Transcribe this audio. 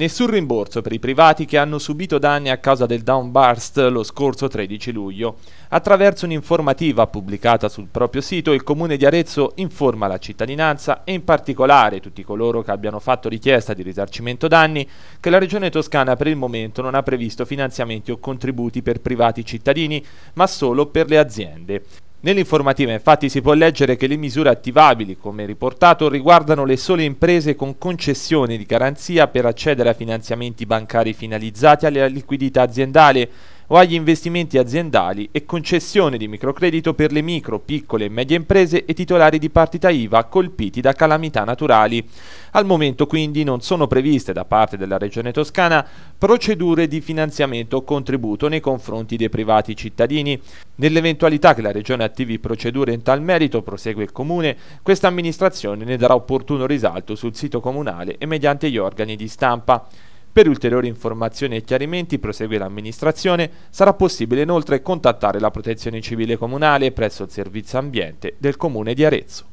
Nessun rimborso per i privati che hanno subito danni a causa del downburst lo scorso 13 luglio. Attraverso un'informativa pubblicata sul proprio sito, il comune di Arezzo informa la cittadinanza e in particolare tutti coloro che abbiano fatto richiesta di risarcimento danni che la regione toscana per il momento non ha previsto finanziamenti o contributi per privati cittadini, ma solo per le aziende. Nell'informativa infatti si può leggere che le misure attivabili, come riportato, riguardano le sole imprese con concessione di garanzia per accedere a finanziamenti bancari finalizzati alla liquidità aziendale o agli investimenti aziendali e concessione di microcredito per le micro, piccole e medie imprese e titolari di partita IVA colpiti da calamità naturali. Al momento quindi non sono previste da parte della Regione Toscana procedure di finanziamento o contributo nei confronti dei privati cittadini. Nell'eventualità che la Regione attivi procedure in tal merito, prosegue il Comune, questa amministrazione ne darà opportuno risalto sul sito comunale e mediante gli organi di stampa. Per ulteriori informazioni e chiarimenti, prosegue l'amministrazione, sarà possibile inoltre contattare la Protezione Civile Comunale presso il Servizio Ambiente del Comune di Arezzo.